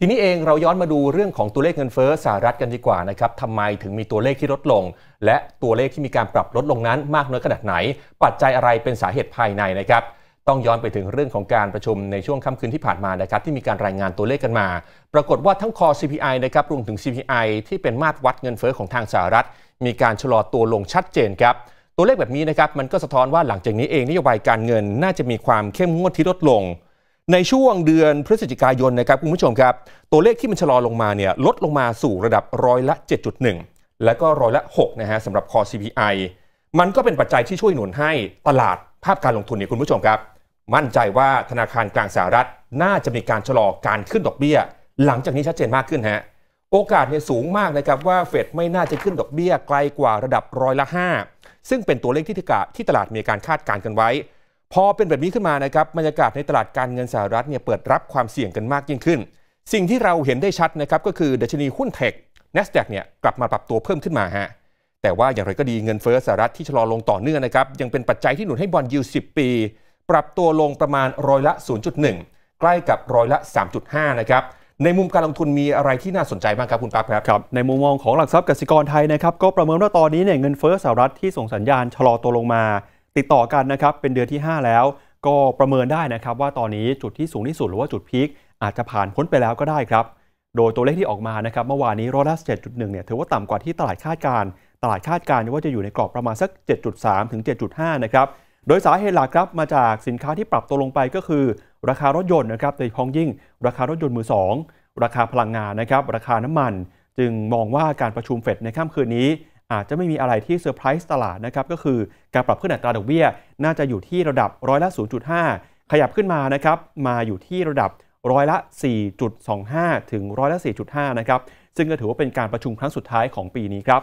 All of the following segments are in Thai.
ทีนี้เองเราย้อนมาดูเรื่องของตัวเลขเงินเฟ้อสหรัฐกันดีกว่านะครับทำไมถึงมีตัวเลขที่ลดลง และตัวเลขที่มีการปรับลดลงนั้นมากน้อยขนาดไหน ปัจจัยอะไรเป็นสาเหตุภายในนะครับต้องย้อนไปถึงเรื่องของการประชุมในช่วงค่ำคืนที่ผ่านมานะครับ ที่มีการรายงานตัวเลขกันมา ปรากฏว่าทั้งคอ CPI นะครับรวมถึง CPI ที่เป็นมาตรวัดเงินเฟ้อของทางสหรัฐ มีการชะลอตัวลงชัดเจนครับตัวเลขแบบนี้นะครับมันก็สะท้อนว่าหลังจากนี้เองนโยบายการเงินน่าจะมีความเข้มงวดที่ลดลงในช่วงเดือนพฤศจิกายนนะครับคุณผู้ชมครับ ตัวเลขที่มันชะลอลงมาเนี่ยลดลงมาสู่ระดับร้อยละ 7.1 และก็ร้อยละ6นะฮะสำหรับคอ CPI มันก็เป็นปัจจัยที่ช่วยหนุนให้ตลาดภาพการลงทุนเนี่ยคุณผู้ชมครับ มั่นใจว่าธนาคารกลางสหรัฐน่าจะมีการชะลอการขึ้นดอกเบี้ยหลังจากนี้ชัดเจนมากขึ้นฮะโอกาสเนี่ยสูงมากนะครับว่าเฟดไม่น่าจะขึ้นดอกเบี้ย ไกลกว่าระดับร้อยละ 5 ซึ่งเป็นตัวเลขที่ตลาดมีการคาดการณ์กันไว้พอเป็นแบบนี้ขึ้นมานะครับบรรยากาศในตลาดการเงินสหรัฐเนี่ยเปิดรับความเสี่ยงกันมากยิ่งขึ้น สิ่งที่เราเห็นได้ชัดนะครับก็คือดัชนีหุ้นเทค n a s d a q เนี่ยกลับมาปรับตัวเพิ่มขึ้นมาฮะแต่ว่าอย่างไรก็ดีเงินเฟ้อสหรัฐที่ชะลอลงต่อเนื่องนะครับยังเป็นปัจจัยที่หนุนให้บอลยูิบปีปรับตัวลงประมาณร้อยละ 0.1 ใกล้กับร้อยละ 3.5นะครับในมุมการลงทุนมีอะไรที่น่าสนใจบ้างครับคุณปั๊บครับครับ ในมุมมองของหลักทรัพย์กสิกรไทยนะครับก็ประเมินว่าตอนนี้เนี่ยเงินเฟ้อสหรัฐที่ส่งสัญญาณชะลอตัวลงมาติดต่อกันนะครับเป็นเดือนที่ 5 แล้วก็ประเมินได้นะครับว่าตอนนี้จุดที่สูงที่สุดหรือว่าจุดพีคอาจจะผ่านพ้นไปแล้วก็ได้ครับ โดยตัวเลขที่ออกมานะครับเมื่อวานนี้ร้อยละ7.1 เนี่ยถือว่าต่ำกว่าที่ตลาดคาดการ ตลาดคาดการว่าจะอยู่ในกรอบประมาณสัก7.3ถึง7.5นะครับ โดยสาเหตุหลักครับมาจากสินค้าที่ปรับตัวลงไปก็คือ ราคารถยนต์นะครับโดยพ้องยิ่ง ราคารถยนต์มือ 2 ราคาพลังงานนะครับราคาน้ำมันจึงมองว่าการประชุมเฟดในค่ำคืนนี้อาจจะไม่มีอะไรที่เซอร์ไพรส์ตลาดนะครับก็คือการปรับขึ้นอัตราดอกเบี้ยน่าจะอยู่ที่ระดับร้อยละ 0.5 ขยับขึ้นมานะครับมาอยู่ที่ระดับร้อยละ 4.25 ถึงร้อยละ 4.5นะครับซึ่งก็ถือว่าเป็นการประชุมครั้งสุดท้ายของปีนี้ครับ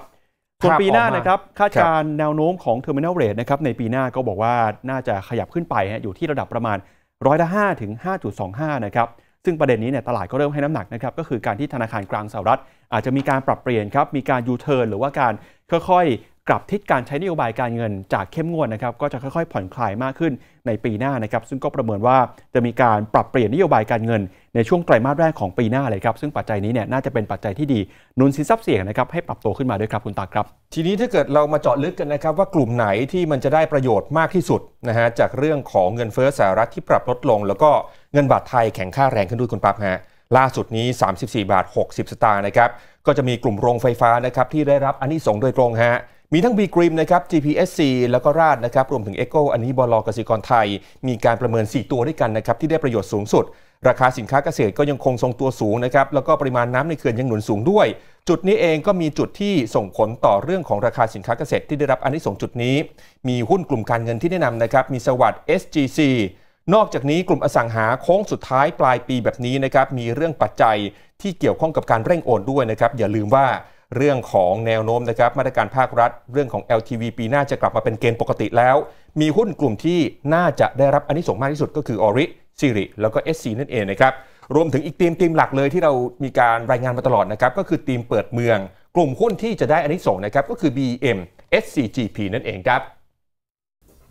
ส่วนปีหน้านะครับคาดการแนวโน้มของเทอร์มินาลเรทนะครับในปีหน้าก็บอกว่าน่าจะขยับขึ้นไปอยู่ที่ระดับประมาณร้อยละ5ถึง5.25นะครับซึ่งประเด็นนี้เนี่ยตลาดก็เริ่มให้น้ำหนักนะครับก็คือการที่ธนาคารกลางสหรัฐอาจจะมีการปรับเปลี่ยนครับมีการยูเทิร์นหรือว่าการค่อยๆ กลับทิศการใช้นโยบายการเงิน จากเข้มงวดนะครับ ก็จะค่อยๆ ผ่อนคลายมากขึ้นในปีหน้านะครับ ซึ่งก็ประเมินว่าจะมีการปรับเปลี่ยนนโยบายการเงินในช่วงไตรมาสแรกของปีหน้าเลยครับซึ่งปัจจัยนี้เนี่ยน่าจะเป็นปัจจัยที่ดีนุนสินทรัพย์เสี่ยงนะครับให้ปรับตัวขึ้นมาด้วยครับคุณตาครับ ทีนี้ถ้าเกิดเรามาเจาะลึกกันนะครับว่ากลุ่มไหนที่มันจะได้ประโยชน์มากที่สุดนะฮะจากเรื่องของเงินเฟ้อสหรัฐที่ปรับลดลงแล้วก็เงินบาทไทยแข็งค่าแรงขึ้นด้วยคุณปั๊บฮะล่าสุดนี้34บาท60สตางค์นะครับก็จะมีกลุ่มโรงไฟฟ้านะครับ ที่ได้รับอันนี้ส่งโดยตรงฮะ มีทั้ง b ีกริมนะครับ GPSC แล้วก็ราดนะครับ รวมถึง Echo อันนี้บลกสิกรไทย มีการประเมิน 4 ตัวด้วยกันนะครับ ที่ได้ประโยชน์สูงสุด ราคาสินค้าเกษตรก็ยังคงทรงตัวสูงนะครับ แล้วก็ปริมาณน้ำในเขื่อนยังหนุนสูงด้วย จุดนี้เองก็มีจุดที่ส่งผลต่อเรื่องของราคาสินค้าเกษตร ที่ได้รับอันนี้ส่งจุดนี้ มีหุ้นกลุ่มการเงินที่แนะนำนะครับมีสวัสด์ SGC นอกจากนี้กลุ่มอสังหาโค้งสุดท้ายปลายปีแบบนี้นะครับมีเรื่องปัจจัยที่เกี่ยวข้องกับการเร่งโอนด้วยนะครับ อย่าลืมว่าเรื่องของแนวโน้มนะครับมาตรการภาครัฐเรื่องของ LTV ปีหน้าจะกลับมาเป็นเกณฑ์ปกติแล้ว มีหุ้นกลุ่มที่น่าจะได้รับอนนิสง์มากที่สุด ก็คือออริซิริแล้วก็ SC นั่นเองนะครับรวมถึงอีกทีมทีมหลักเลย ที่เรามีการรายงานมาตลอดนะครับก็คือทีมเปิดเมือง กลุ่มหุ้นที่จะได้อนนิสง์นะครับก็คือ BM SCGP นั่นเองครับ